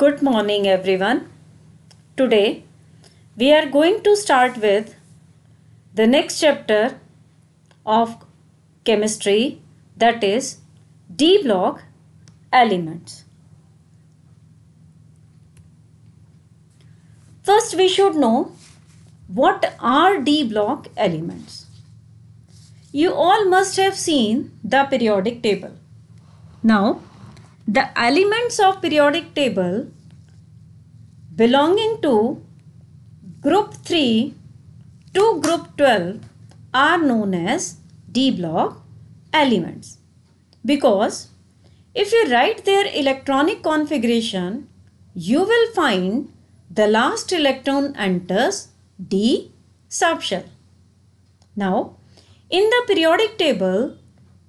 Good morning, everyone. Today, we are going to start with the next chapter of chemistry that is D block elements. First, we should know what are D block elements. You all must have seen the periodic table. Now, the elements of periodic table belonging to group 3 to group 12 are known as D block elements because if you write their electronic configuration you will find the last electron enters D subshell. Now in the periodic table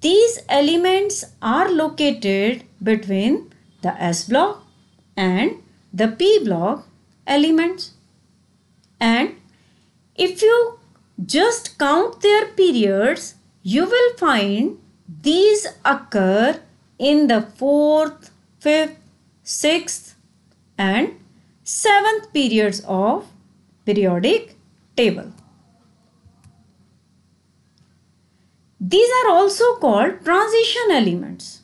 these elements are located between the S block and the P block elements. And if you just count their periods, you will find these occur in the 4th, 5th, 6th and 7th periods of periodic table. These are also called transition elements.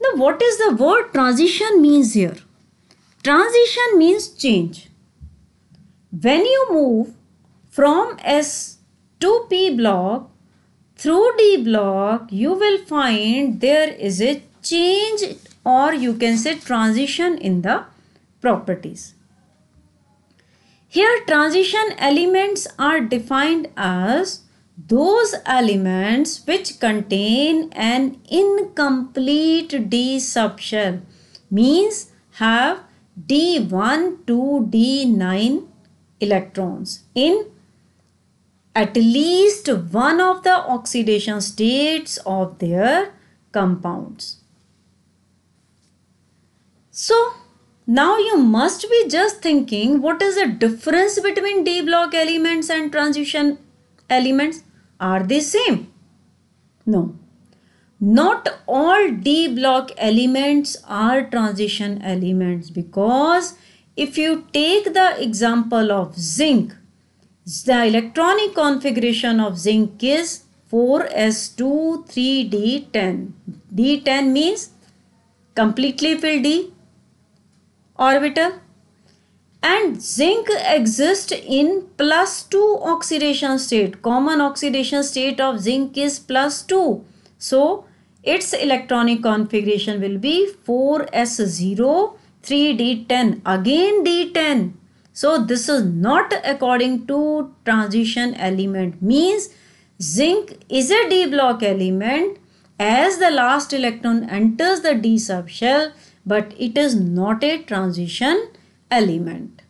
Now, what is the word transition means here? Transition means change. When you move from S to P block through D block, you will find there is a change or you can say transition in the properties. Here transition elements are defined as those elements which contain an incomplete d subshell means have d1 to d9 electrons in at least one of the oxidation states of their compounds. So now you must be just thinking what is the difference between d block elements and transition elements are they same? No. Not all D block elements are transition elements because if you take the example of zinc, the electronic configuration of zinc is 4s2 3d10. d10 means completely filled d orbital and zinc exists in plus 2 oxidation state. Common oxidation state of zinc is plus 2. So, its electronic configuration will be 4s0 3d10 again d10 so this is not according to transition element means zinc is a d block element as the last electron enters the d subshell but it is not a transition element.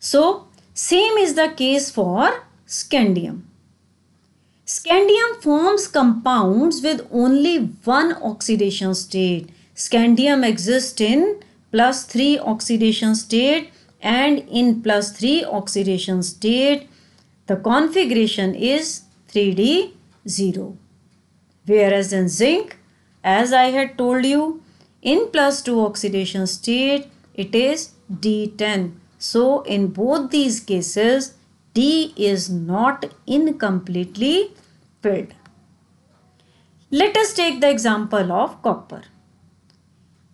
So, same is the case for scandium. Scandium forms compounds with only one oxidation state. Scandium exists in plus 3 oxidation state and in plus 3 oxidation state the configuration is 3d0 whereas in zinc as I had told you, in plus 2 oxidation state, it is D10. So, in both these cases, D is not incompletely filled. Let us take the example of copper.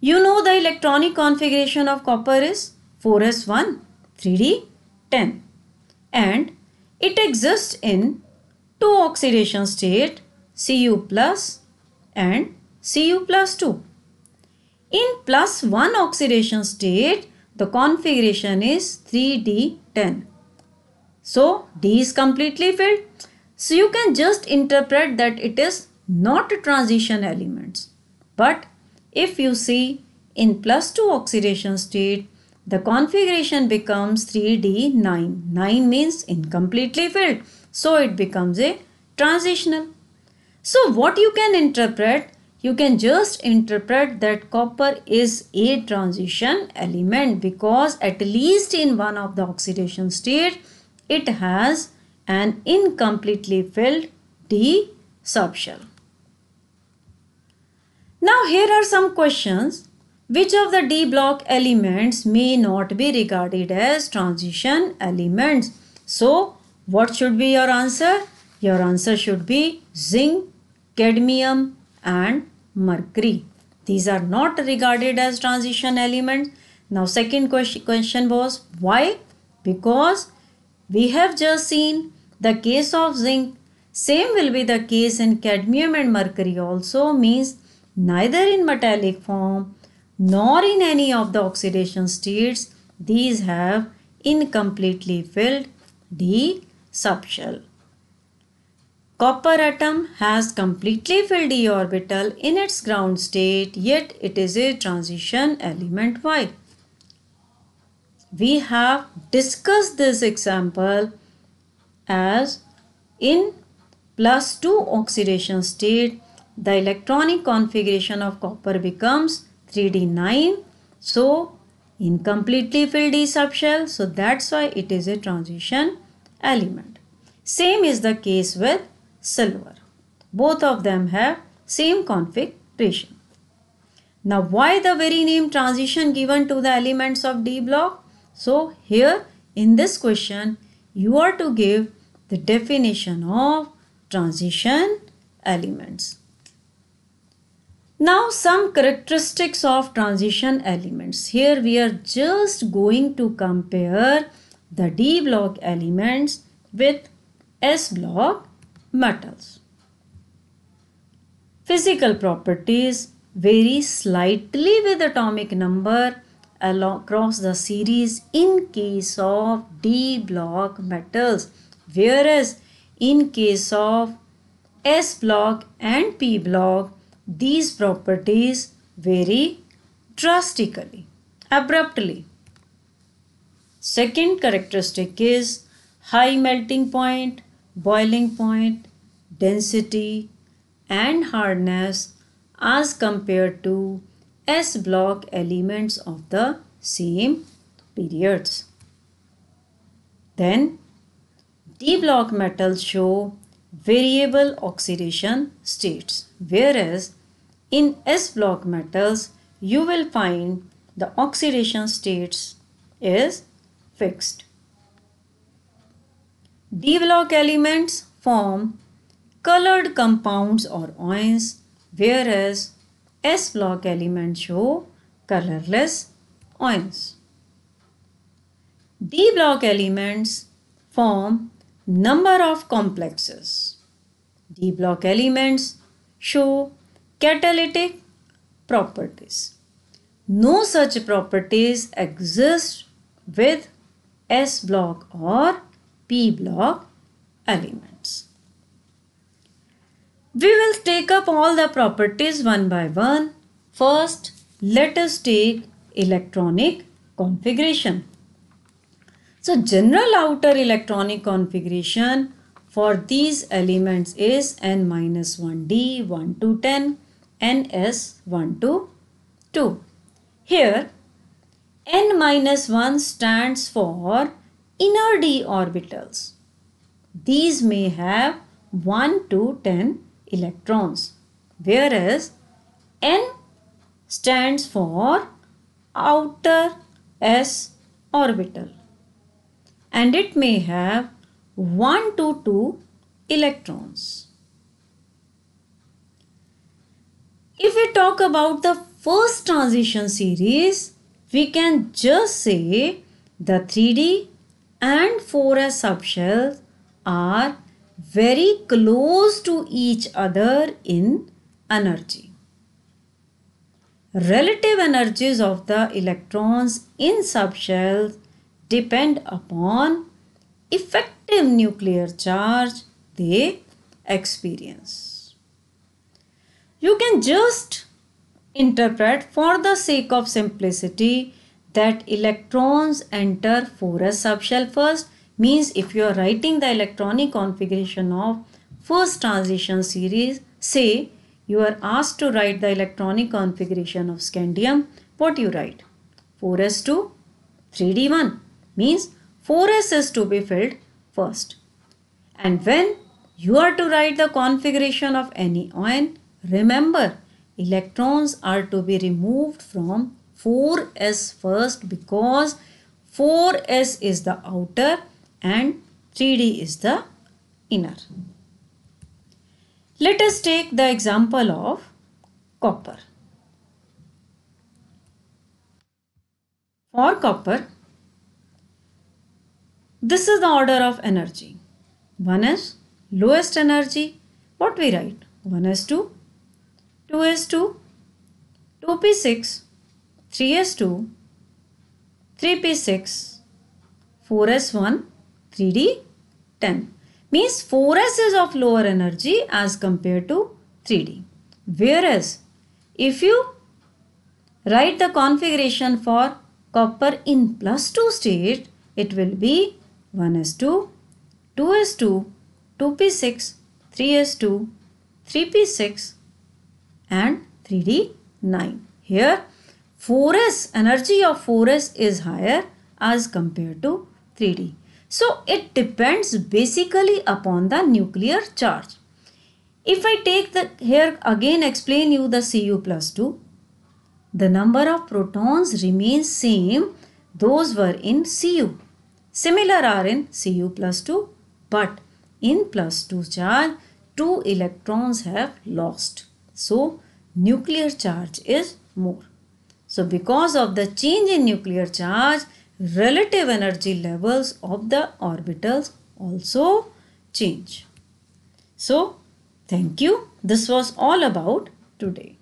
You know the electronic configuration of copper is 4s1, 3d, 10 and it exists in two oxidation state Cu plus and Cu plus 2. In plus 1 oxidation state, the configuration is 3D10. So, D is completely filled. So, you can just interpret that it is not a transition elements But if you see in plus 2 oxidation state, the configuration becomes 3D9. 9 means incompletely filled. So, it becomes a transitional. So, what you can interpret you can just interpret that copper is a transition element because at least in one of the oxidation state it has an incompletely filled d subshell. Now here are some questions. Which of the d block elements may not be regarded as transition elements? So what should be your answer? Your answer should be zinc, cadmium and mercury. These are not regarded as transition elements. Now second question was why? Because we have just seen the case of zinc. Same will be the case in cadmium and mercury also means neither in metallic form nor in any of the oxidation states these have incompletely filled the subshell. Copper atom has completely filled e orbital in its ground state yet it is a transition element y. We have discussed this example as in plus 2 oxidation state the electronic configuration of copper becomes 3d9 so incompletely filled d subshell so that's why it is a transition element. Same is the case with silver. Both of them have same configuration. Now why the very name transition given to the elements of D block? So here in this question you are to give the definition of transition elements. Now some characteristics of transition elements. Here we are just going to compare the D block elements with S block metals. Physical properties vary slightly with atomic number across the series in case of D block metals whereas in case of S block and P block these properties vary drastically abruptly. Second characteristic is high melting point, boiling point density, and hardness as compared to S block elements of the same periods. Then D block metals show variable oxidation states whereas in S block metals you will find the oxidation states is fixed. D block elements form colored compounds or ions whereas S block elements show colorless ions. D block elements form number of complexes. D block elements show catalytic properties. No such properties exist with S block or P block elements. We will take up all the properties one by one. First, let us take electronic configuration. So general outer electronic configuration for these elements is n minus 1d 1 to 10 ns 1 to 2. Here n minus 1 stands for inner d orbitals. These may have 1 to 10 electrons whereas N stands for outer s orbital and it may have 1 to 2 electrons. If we talk about the first transition series, we can just say the 3D and 4S subshells are very close to each other in energy. Relative energies of the electrons in subshells depend upon effective nuclear charge they experience. You can just interpret for the sake of simplicity that electrons enter for a subshell first means if you are writing the electronic configuration of first transition series say you are asked to write the electronic configuration of scandium what you write 4s2 3d1 means 4s is to be filled first and when you are to write the configuration of any ion remember electrons are to be removed from 4s first because 4s is the outer and 3D is the inner. Let us take the example of copper. For copper, this is the order of energy. One is lowest energy. What we write? 1s2, 2s2, 2p6, 3s2, 3p6, 4s1, 3D 10 means 4s is of lower energy as compared to 3D. Whereas if you write the configuration for copper in plus 2 state, it will be 1s2, 2s2, 2p6, 3s2, 3p6 and 3d9. Here 4s energy of 4s is higher as compared to 3d. So it depends basically upon the nuclear charge. If I take the here again explain you the Cu plus 2, the number of protons remains same those were in Cu. Similar are in Cu plus 2 but in plus 2 charge 2 electrons have lost. So nuclear charge is more. So because of the change in nuclear charge relative energy levels of the orbitals also change. So, thank you. This was all about today.